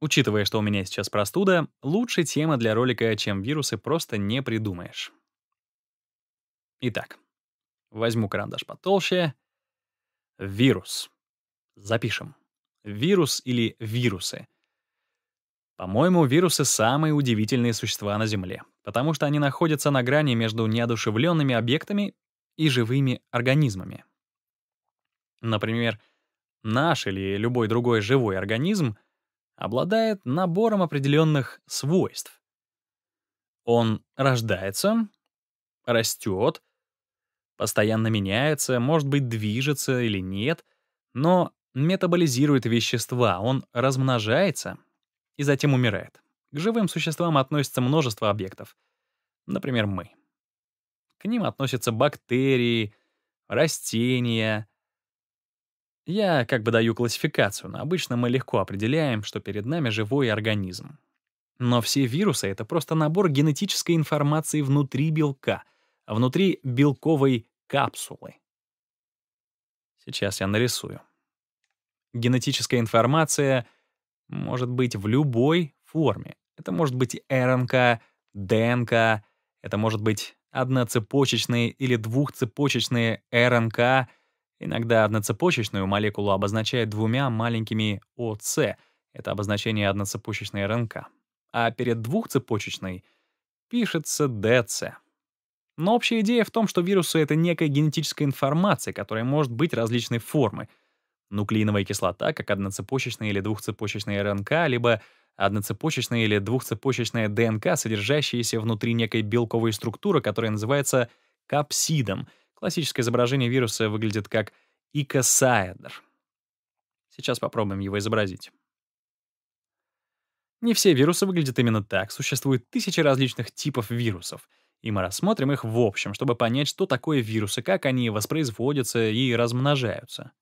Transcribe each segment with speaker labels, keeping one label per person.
Speaker 1: Учитывая, что у меня сейчас простуда, лучше темы для ролика, чем вирусы, просто не придумаешь. Итак, возьму карандаш потолще. Вирус. Запишем. Вирус или вирусы. По-моему, вирусы — самые удивительные существа на Земле, потому что они находятся на грани между неодушевленными объектами и живыми организмами. Например, наш или любой другой живой организм — обладает набором определенных свойств. Он рождается, растет, постоянно меняется, может быть, движется или нет, но метаболизирует вещества, он размножается и затем умирает. К живым существам относится множество объектов. Например, мы. К ним относятся бактерии, растения, я как бы даю классификацию, но обычно мы легко определяем, что перед нами живой организм. Но все вирусы — это просто набор генетической информации внутри белка, внутри белковой капсулы. Сейчас я нарисую. Генетическая информация может быть в любой форме. Это может быть РНК, ДНК, это может быть одноцепочечные или двухцепочечные РНК — Иногда одноцепочечную молекулу обозначают двумя маленькими ОЦ, это обозначение одноцепочечной РНК. А перед двухцепочечной пишется ДЦ. Но общая идея в том, что вирусы — это некая генетическая информация, которая может быть различной формы. Нуклеиновая кислота, как одноцепочечная или двухцепочечная РНК, либо одноцепочечная или двухцепочечная ДНК, содержащаяся внутри некой белковой структуры, которая называется капсидом — Классическое изображение вируса выглядит как икосаэдр. Сейчас попробуем его изобразить. Не все вирусы выглядят именно так. Существует тысячи различных типов вирусов, и мы рассмотрим их в общем, чтобы понять, что такое вирусы, как они воспроизводятся и размножаются,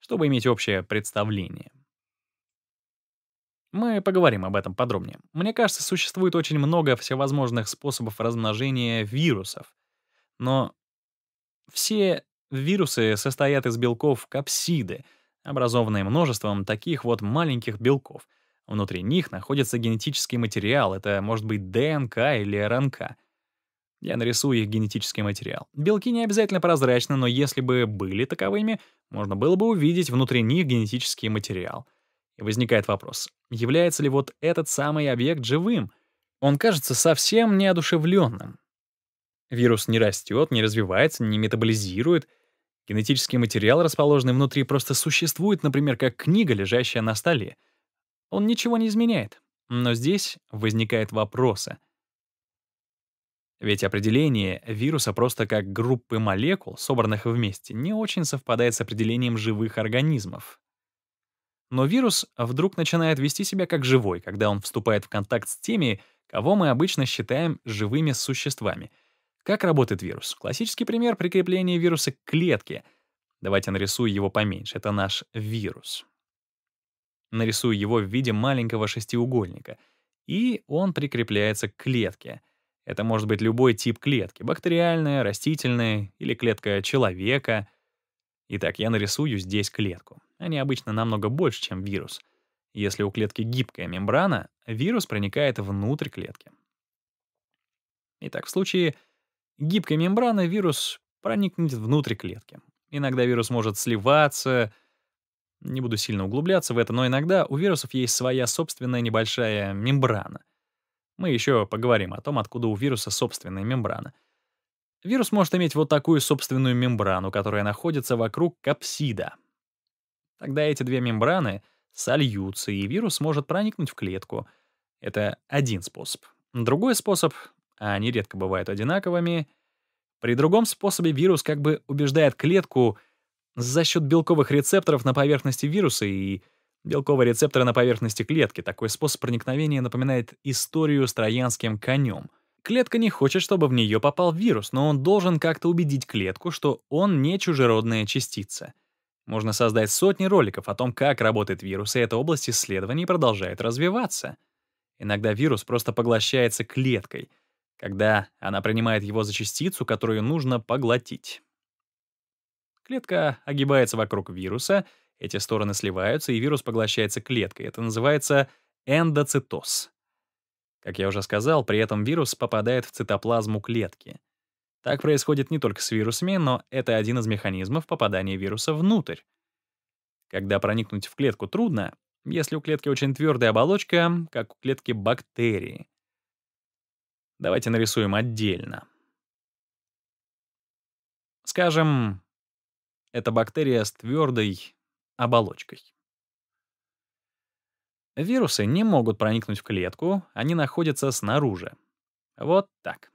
Speaker 1: чтобы иметь общее представление. Мы поговорим об этом подробнее. Мне кажется, существует очень много всевозможных способов размножения вирусов, но все вирусы состоят из белков капсиды, образованные множеством таких вот маленьких белков. Внутри них находится генетический материал, это может быть ДНК или РНК. Я нарисую их генетический материал. Белки не обязательно прозрачны, но если бы были таковыми, можно было бы увидеть внутри них генетический материал. И возникает вопрос, является ли вот этот самый объект живым? Он кажется совсем неодушевленным, Вирус не растет, не развивается, не метаболизирует. Генетический материал, расположенный внутри, просто существует, например, как книга, лежащая на столе. Он ничего не изменяет. Но здесь возникают вопросы. Ведь определение вируса просто как группы молекул, собранных вместе, не очень совпадает с определением живых организмов. Но вирус вдруг начинает вести себя как живой, когда он вступает в контакт с теми, кого мы обычно считаем живыми существами — как работает вирус? Классический пример прикрепления вируса к клетке. Давайте нарисую его поменьше. Это наш вирус. Нарисую его в виде маленького шестиугольника. И он прикрепляется к клетке. Это может быть любой тип клетки — бактериальная, растительная или клетка человека. Итак, я нарисую здесь клетку. Они обычно намного больше, чем вирус. Если у клетки гибкая мембрана, вирус проникает внутрь клетки. Итак, в случае гибкой мембраны вирус проникнет внутрь клетки. Иногда вирус может сливаться. Не буду сильно углубляться в это, но иногда у вирусов есть своя собственная небольшая мембрана. Мы еще поговорим о том, откуда у вируса собственная мембрана. Вирус может иметь вот такую собственную мембрану, которая находится вокруг капсида. Тогда эти две мембраны сольются, и вирус может проникнуть в клетку. Это один способ. Другой способ а они редко бывают одинаковыми, при другом способе вирус как бы убеждает клетку за счет белковых рецепторов на поверхности вируса и белковые рецепторы на поверхности клетки. Такой способ проникновения напоминает историю с троянским конем. Клетка не хочет, чтобы в нее попал вирус, но он должен как-то убедить клетку, что он не чужеродная частица. Можно создать сотни роликов о том, как работает вирус, и эта область исследований продолжает развиваться. Иногда вирус просто поглощается клеткой — когда она принимает его за частицу, которую нужно поглотить. Клетка огибается вокруг вируса, эти стороны сливаются, и вирус поглощается клеткой. Это называется эндоцитоз. Как я уже сказал, при этом вирус попадает в цитоплазму клетки. Так происходит не только с вирусами, но это один из механизмов попадания вируса внутрь. Когда проникнуть в клетку трудно, если у клетки очень твердая оболочка, как у клетки бактерии. Давайте нарисуем отдельно. Скажем, это бактерия с твердой оболочкой. Вирусы не могут проникнуть в клетку, они находятся снаружи. Вот так.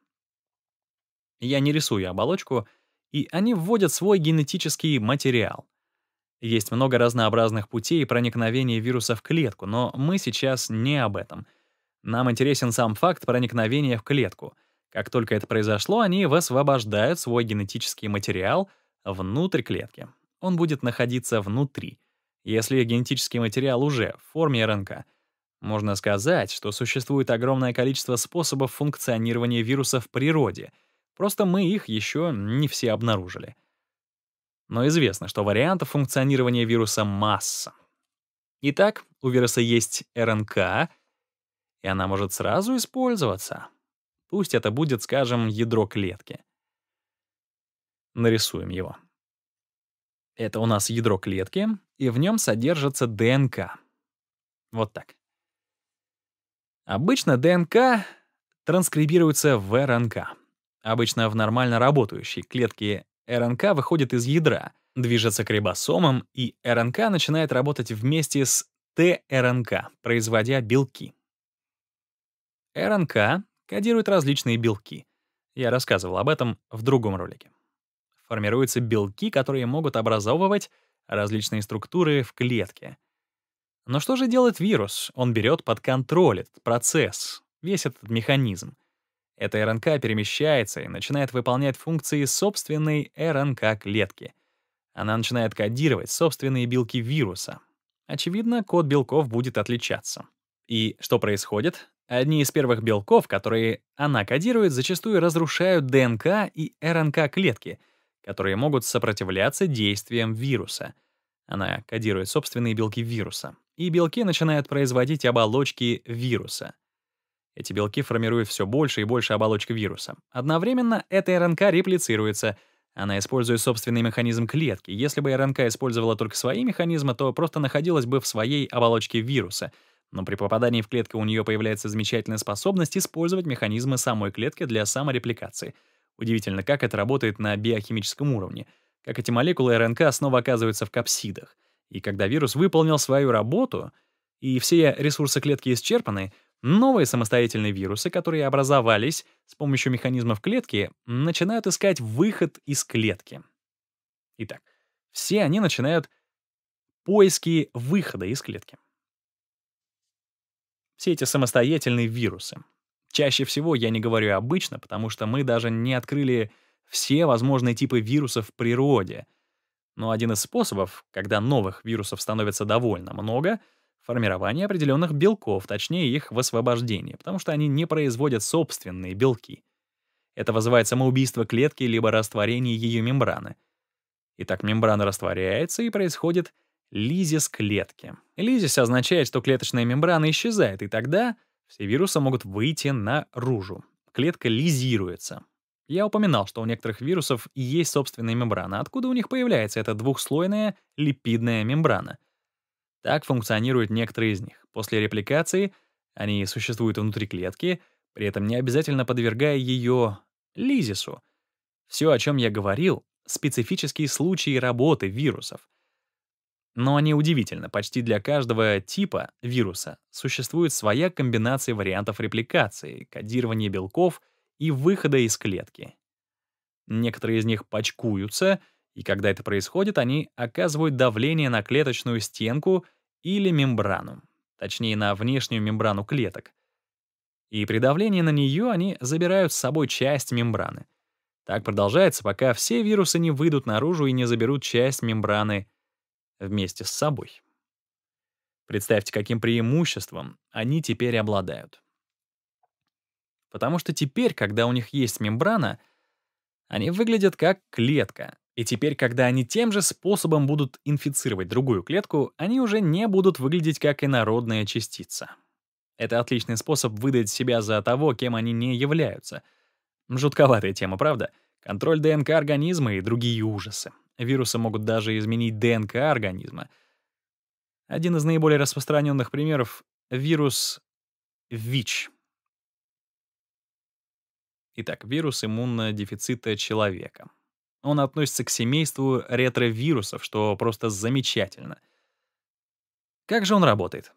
Speaker 1: Я не рисую оболочку, и они вводят свой генетический материал. Есть много разнообразных путей проникновения вируса в клетку, но мы сейчас не об этом — нам интересен сам факт проникновения в клетку. Как только это произошло, они высвобождают свой генетический материал внутрь клетки. Он будет находиться внутри. Если генетический материал уже в форме РНК, можно сказать, что существует огромное количество способов функционирования вируса в природе. Просто мы их еще не все обнаружили. Но известно, что вариантов функционирования вируса масса. Итак, у вируса есть РНК — и она может сразу использоваться. Пусть это будет, скажем, ядро клетки. Нарисуем его. Это у нас ядро клетки, и в нем содержится ДНК. Вот так. Обычно ДНК транскрибируется в РНК. Обычно в нормально работающей клетке РНК выходит из ядра, движется к рибосомам, и РНК начинает работать вместе с ТРНК, производя белки. РНК кодирует различные белки. Я рассказывал об этом в другом ролике. Формируются белки, которые могут образовывать различные структуры в клетке. Но что же делает вирус? Он берет под контроль этот процесс, весь этот механизм. Эта РНК перемещается и начинает выполнять функции собственной РНК-клетки. Она начинает кодировать собственные белки вируса. Очевидно, код белков будет отличаться. И что происходит? Одни из первых белков, которые она кодирует, зачастую разрушают ДНК и РНК клетки, которые могут сопротивляться действиям вируса. Она кодирует собственные белки вируса, и белки начинают производить оболочки вируса. Эти белки формируют все больше и больше оболочек вируса. Одновременно эта РНК реплицируется. Она использует собственный механизм клетки. Если бы РНК использовала только свои механизмы, то просто находилась бы в своей оболочке вируса — но при попадании в клетку у нее появляется замечательная способность использовать механизмы самой клетки для саморепликации. Удивительно, как это работает на биохимическом уровне. Как эти молекулы РНК снова оказываются в капсидах. И когда вирус выполнил свою работу, и все ресурсы клетки исчерпаны, новые самостоятельные вирусы, которые образовались с помощью механизмов клетки, начинают искать выход из клетки. Итак, все они начинают поиски выхода из клетки. Все эти самостоятельные вирусы. Чаще всего я не говорю обычно, потому что мы даже не открыли все возможные типы вирусов в природе. Но один из способов, когда новых вирусов становится довольно много, формирование определенных белков, точнее их высвобождение, потому что они не производят собственные белки. Это вызывает самоубийство клетки либо растворение ее мембраны. Итак, мембрана растворяется и происходит лизис клетки, Лизис означает, что клеточная мембрана исчезает, и тогда все вирусы могут выйти наружу. Клетка лизируется. Я упоминал, что у некоторых вирусов есть собственная мембрана. Откуда у них появляется эта двухслойная липидная мембрана? Так функционируют некоторые из них. После репликации они существуют внутри клетки, при этом не обязательно подвергая ее лизису. Все, о чем я говорил, специфические случаи работы вирусов. Но неудивительно, почти для каждого типа вируса существует своя комбинация вариантов репликации, кодирования белков и выхода из клетки. Некоторые из них почкуются, и когда это происходит, они оказывают давление на клеточную стенку или мембрану, точнее, на внешнюю мембрану клеток. И при давлении на нее они забирают с собой часть мембраны. Так продолжается, пока все вирусы не выйдут наружу и не заберут часть мембраны клетки вместе с собой. Представьте, каким преимуществом они теперь обладают. Потому что теперь, когда у них есть мембрана, они выглядят как клетка, и теперь, когда они тем же способом будут инфицировать другую клетку, они уже не будут выглядеть как инородная частица. Это отличный способ выдать себя за того, кем они не являются. Жутковатая тема, правда? Контроль ДНК организма и другие ужасы. Вирусы могут даже изменить ДНК организма. Один из наиболее распространенных примеров — вирус ВИЧ. Итак, вирус иммунодефицита человека. Он относится к семейству ретровирусов, что просто замечательно. Как же он работает?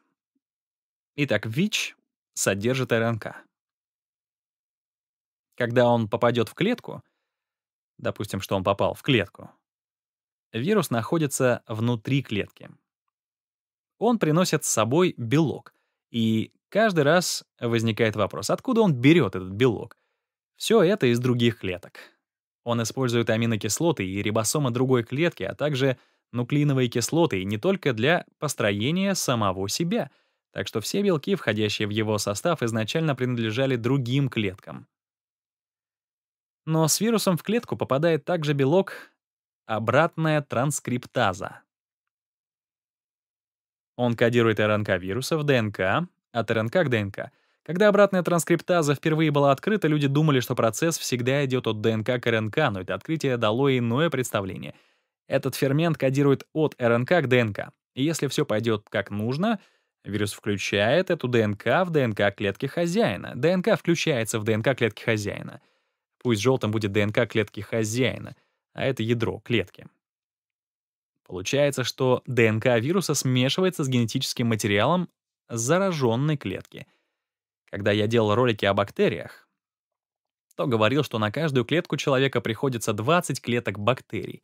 Speaker 1: Итак, ВИЧ содержит РНК. Когда он попадет в клетку, допустим, что он попал в клетку, вирус находится внутри клетки. Он приносит с собой белок, и каждый раз возникает вопрос, откуда он берет этот белок? Все это из других клеток. Он использует аминокислоты и рибосомы другой клетки, а также нуклеиновые кислоты не только для построения самого себя, так что все белки, входящие в его состав, изначально принадлежали другим клеткам. Но с вирусом в клетку попадает также белок, Обратная транскриптаза. Он кодирует РНК вируса в ДНК, от РНК к ДНК. Когда обратная транскриптаза впервые была открыта, люди думали, что процесс всегда идет от ДНК к РНК, но это открытие дало иное представление. Этот фермент кодирует от РНК к ДНК. И если все пойдет как нужно, вирус включает эту ДНК в ДНК клетки хозяина. ДНК включается в ДНК клетки хозяина. Пусть желтым будет ДНК клетки хозяина а это ядро клетки. Получается, что ДНК вируса смешивается с генетическим материалом зараженной клетки. Когда я делал ролики о бактериях, то говорил, что на каждую клетку человека приходится 20 клеток бактерий.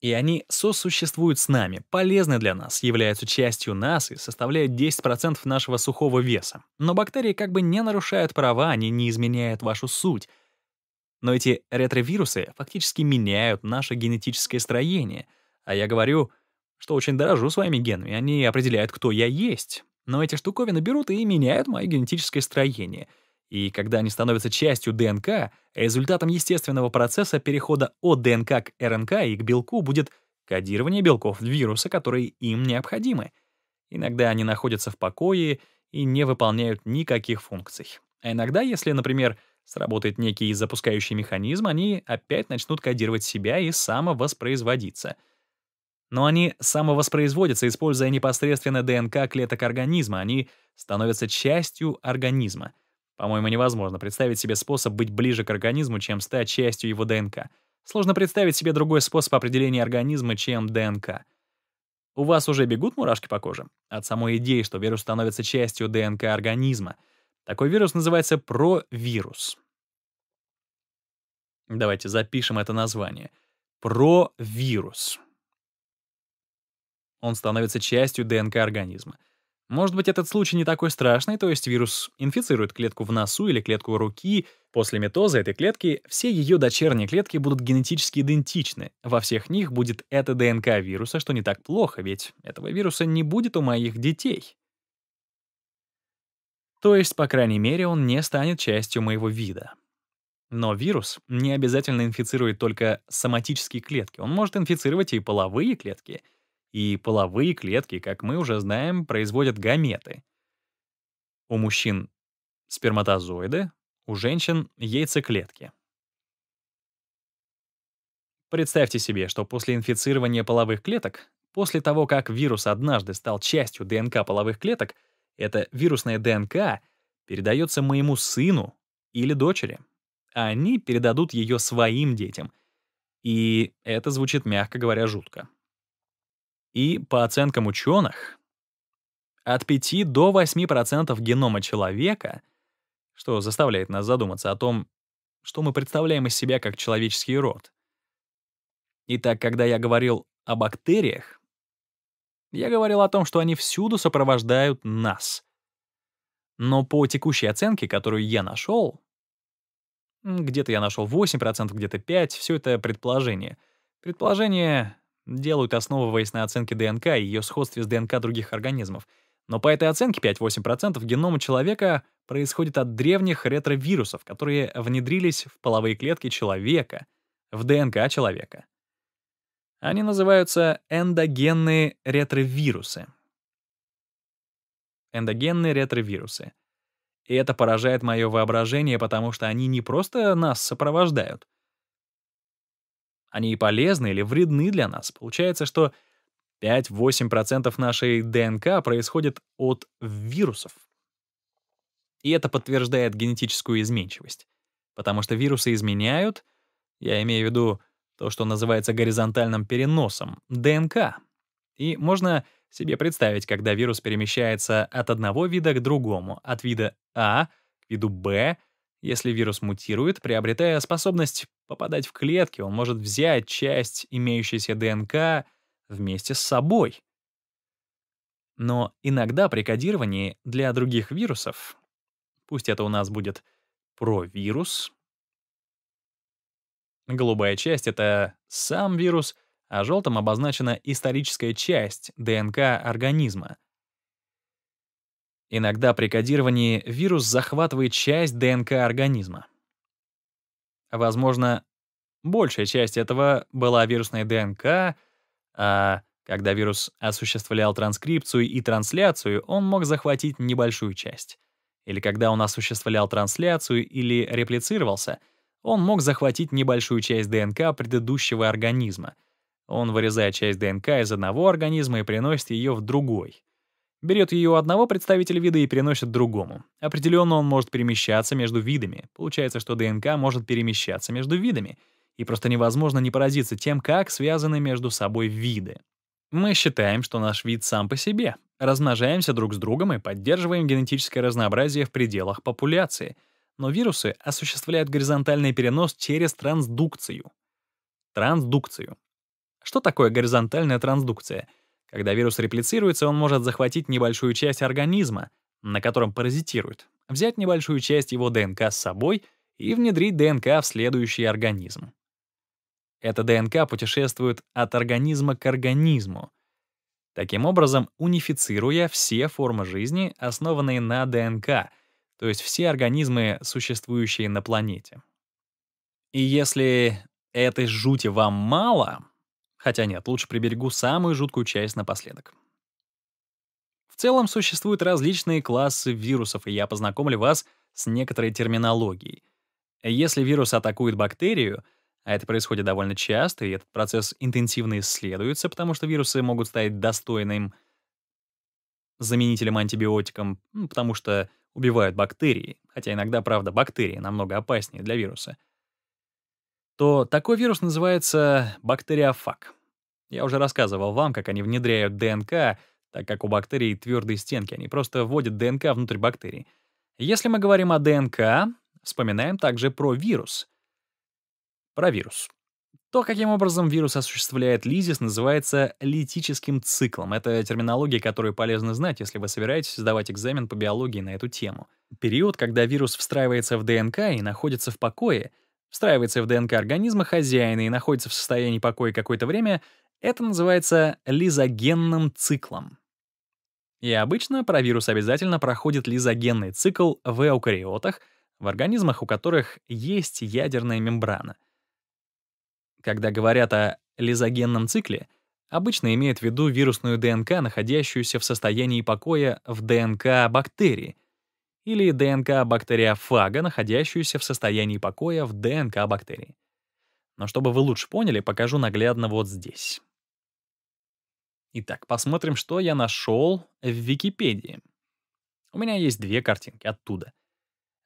Speaker 1: И они сосуществуют с нами, полезны для нас, являются частью нас и составляют 10% нашего сухого веса. Но бактерии как бы не нарушают права, они не изменяют вашу суть — но эти ретровирусы фактически меняют наше генетическое строение. А я говорю, что очень дорожу своими генами, они определяют, кто я есть. Но эти штуковины берут и меняют мое генетическое строение. И когда они становятся частью ДНК, результатом естественного процесса перехода от ДНК к РНК и к белку будет кодирование белков вируса, которые им необходимы. Иногда они находятся в покое и не выполняют никаких функций. А иногда, если, например, Сработает некий запускающий механизм, они опять начнут кодировать себя и самовоспроизводиться. Но они самовоспроизводятся, используя непосредственно ДНК клеток организма. Они становятся частью организма. По-моему, невозможно представить себе способ быть ближе к организму, чем стать частью его ДНК. Сложно представить себе другой способ определения организма, чем ДНК. У вас уже бегут мурашки по коже? От самой идеи, что вирус становится частью ДНК организма — такой вирус называется провирус. Давайте запишем это название. Провирус. Он становится частью ДНК организма. Может быть, этот случай не такой страшный, то есть вирус инфицирует клетку в носу или клетку руки. После метоза этой клетки все ее дочерние клетки будут генетически идентичны. Во всех них будет эта ДНК вируса, что не так плохо, ведь этого вируса не будет у моих детей. То есть, по крайней мере, он не станет частью моего вида. Но вирус не обязательно инфицирует только соматические клетки. Он может инфицировать и половые клетки. И половые клетки, как мы уже знаем, производят гаметы. У мужчин — сперматозоиды, у женщин — яйцеклетки. Представьте себе, что после инфицирования половых клеток, после того, как вирус однажды стал частью ДНК половых клеток — эта вирусная ДНК передается моему сыну или дочери, а они передадут ее своим детям. И это звучит, мягко говоря, жутко. И по оценкам ученых, от 5 до 8% генома человека, что заставляет нас задуматься о том, что мы представляем из себя как человеческий род. Итак, когда я говорил о бактериях, я говорил о том, что они всюду сопровождают нас. Но по текущей оценке, которую я нашел, где-то я нашел 8%, где-то 5%, все это предположение. Предположения делают, основываясь на оценке ДНК и ее сходстве с ДНК других организмов. Но по этой оценке 5-8% генома человека происходит от древних ретровирусов, которые внедрились в половые клетки человека, в ДНК человека. Они называются эндогенные ретровирусы. Эндогенные ретровирусы. И это поражает мое воображение, потому что они не просто нас сопровождают. Они и полезны или вредны для нас. Получается, что 5-8% нашей ДНК происходит от вирусов. И это подтверждает генетическую изменчивость. Потому что вирусы изменяют, я имею в виду то, что называется горизонтальным переносом, ДНК. И можно себе представить, когда вирус перемещается от одного вида к другому, от вида А к виду Б. Если вирус мутирует, приобретая способность попадать в клетки, он может взять часть имеющейся ДНК вместе с собой. Но иногда при кодировании для других вирусов, пусть это у нас будет провирус, Голубая часть — это сам вирус, а желтым обозначена историческая часть ДНК организма. Иногда при кодировании вирус захватывает часть ДНК организма. Возможно, большая часть этого была вирусной ДНК, а когда вирус осуществлял транскрипцию и трансляцию, он мог захватить небольшую часть. Или когда он осуществлял трансляцию или реплицировался — он мог захватить небольшую часть ДНК предыдущего организма. Он вырезает часть ДНК из одного организма и приносит ее в другой. Берет ее у одного представителя вида и переносит другому. Определенно он может перемещаться между видами. Получается, что ДНК может перемещаться между видами, и просто невозможно не поразиться тем, как связаны между собой виды. Мы считаем, что наш вид сам по себе. Размножаемся друг с другом и поддерживаем генетическое разнообразие в пределах популяции — но вирусы осуществляют горизонтальный перенос через трансдукцию. Трансдукцию. Что такое горизонтальная трансдукция? Когда вирус реплицируется, он может захватить небольшую часть организма, на котором паразитирует, взять небольшую часть его ДНК с собой и внедрить ДНК в следующий организм. Эта ДНК путешествует от организма к организму, таким образом унифицируя все формы жизни, основанные на ДНК — то есть все организмы, существующие на планете. И если этой жути вам мало, хотя нет, лучше приберегу самую жуткую часть напоследок. В целом существуют различные классы вирусов, и я познакомлю вас с некоторой терминологией. Если вирус атакует бактерию, а это происходит довольно часто, и этот процесс интенсивно исследуется, потому что вирусы могут стать достойным заменителем антибиотикам, ну, потому что убивают бактерии, хотя иногда, правда, бактерии намного опаснее для вируса, то такой вирус называется бактериофаг. Я уже рассказывал вам, как они внедряют ДНК, так как у бактерий твердые стенки, они просто вводят ДНК внутрь бактерий. Если мы говорим о ДНК, вспоминаем также про вирус. Про вирус. То, каким образом вирус осуществляет лизис, называется литическим циклом. Это терминология, которую полезно знать, если вы собираетесь сдавать экзамен по биологии на эту тему. Период, когда вирус встраивается в ДНК и находится в покое, встраивается в ДНК организма хозяина и находится в состоянии покоя какое-то время, это называется лизогенным циклом. И обычно про обязательно проходит лизогенный цикл в эукариотах, в организмах, у которых есть ядерная мембрана — когда говорят о лизогенном цикле, обычно имеют в виду вирусную ДНК, находящуюся в состоянии покоя в ДНК бактерии, или ДНК бактериофага, находящуюся в состоянии покоя в ДНК бактерии. Но чтобы вы лучше поняли, покажу наглядно вот здесь. Итак, посмотрим, что я нашел в Википедии. У меня есть две картинки оттуда.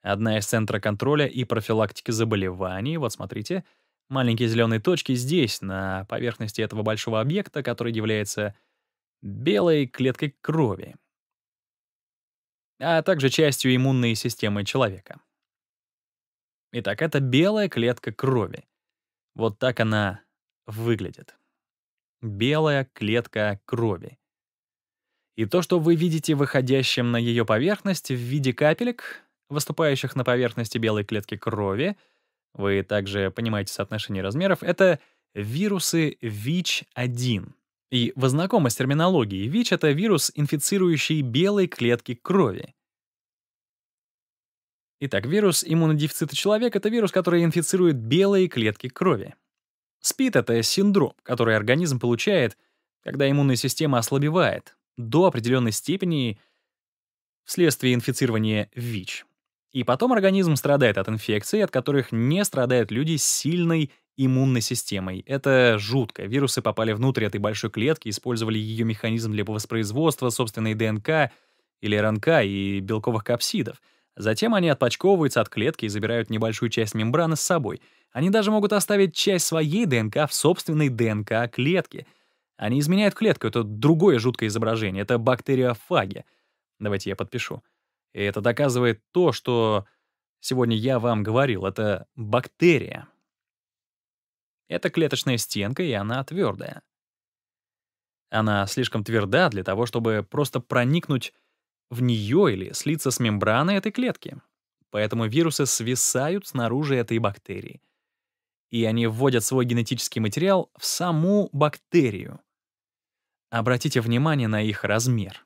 Speaker 1: Одна из Центра контроля и профилактики заболеваний, вот смотрите — Маленькие зеленые точки здесь, на поверхности этого большого объекта, который является белой клеткой крови, а также частью иммунной системы человека. Итак, это белая клетка крови. Вот так она выглядит. Белая клетка крови. И то, что вы видите выходящим на ее поверхность в виде капелек, выступающих на поверхности белой клетки крови — вы также понимаете соотношение размеров, это вирусы ВИЧ-1. И вы знакомы с терминологией. ВИЧ — это вирус, инфицирующий белые клетки крови. Итак, вирус иммунодефицита человека — это вирус, который инфицирует белые клетки крови. СПИД — это синдром, который организм получает, когда иммунная система ослабевает до определенной степени вследствие инфицирования ВИЧ. И потом организм страдает от инфекций, от которых не страдают люди с сильной иммунной системой. Это жутко. Вирусы попали внутрь этой большой клетки, использовали ее механизм для воспроизводства собственной ДНК или РНК и белковых капсидов. Затем они отпочковываются от клетки и забирают небольшую часть мембраны с собой. Они даже могут оставить часть своей ДНК в собственной ДНК клетки. Они изменяют клетку, это другое жуткое изображение, это бактериофаги. Давайте я подпишу. И это доказывает то, что сегодня я вам говорил, это бактерия. Это клеточная стенка, и она твердая. Она слишком тверда для того, чтобы просто проникнуть в нее или слиться с мембраной этой клетки. Поэтому вирусы свисают снаружи этой бактерии. И они вводят свой генетический материал в саму бактерию. Обратите внимание на их размер.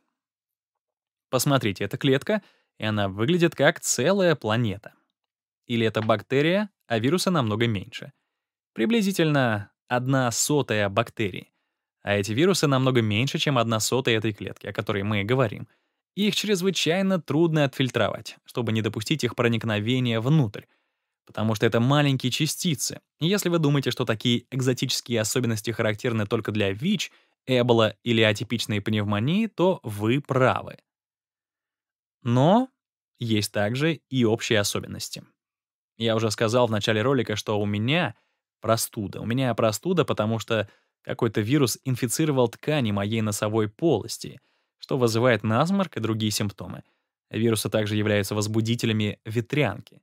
Speaker 1: Посмотрите, эта клетка — и она выглядит как целая планета. Или это бактерия, а вируса намного меньше. Приблизительно одна сотая бактерии. А эти вирусы намного меньше, чем одна сотая этой клетки, о которой мы говорим. Их чрезвычайно трудно отфильтровать, чтобы не допустить их проникновения внутрь, потому что это маленькие частицы. И если вы думаете, что такие экзотические особенности характерны только для ВИЧ, Эбола или атипичной пневмонии, то вы правы. Но есть также и общие особенности. Я уже сказал в начале ролика, что у меня простуда. У меня простуда, потому что какой-то вирус инфицировал ткани моей носовой полости, что вызывает насморк и другие симптомы. Вирусы также являются возбудителями ветрянки.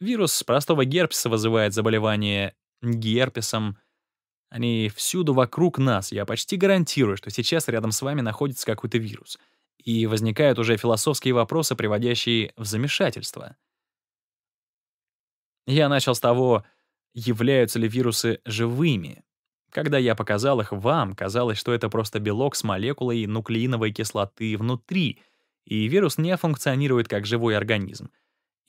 Speaker 1: Вирус простого герпеса вызывает заболевание герпесом. Они всюду вокруг нас. Я почти гарантирую, что сейчас рядом с вами находится какой-то вирус — и возникают уже философские вопросы, приводящие в замешательство. Я начал с того, являются ли вирусы живыми. Когда я показал их вам, казалось, что это просто белок с молекулой нуклеиновой кислоты внутри, и вирус не функционирует как живой организм.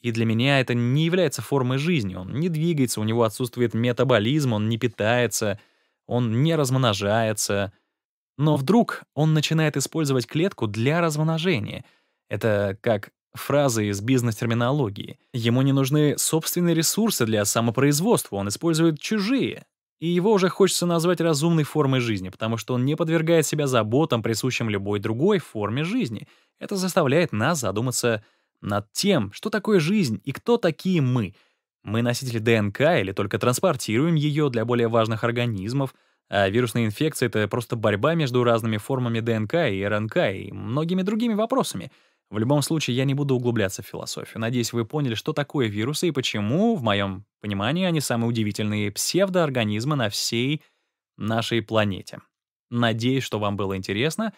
Speaker 1: И для меня это не является формой жизни, он не двигается, у него отсутствует метаболизм, он не питается, он не размножается — но вдруг он начинает использовать клетку для размножения. Это как фразы из бизнес-терминологии. Ему не нужны собственные ресурсы для самопроизводства, он использует чужие. И его уже хочется назвать разумной формой жизни, потому что он не подвергает себя заботам, присущим любой другой форме жизни. Это заставляет нас задуматься над тем, что такое жизнь и кто такие мы. Мы носители ДНК или только транспортируем ее для более важных организмов — а вирусная инфекция — это просто борьба между разными формами ДНК и РНК и многими другими вопросами. В любом случае, я не буду углубляться в философию. Надеюсь, вы поняли, что такое вирусы и почему, в моем понимании, они самые удивительные псевдоорганизмы на всей нашей планете. Надеюсь, что вам было интересно.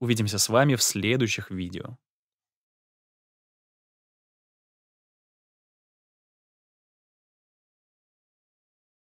Speaker 1: Увидимся с вами в следующих видео.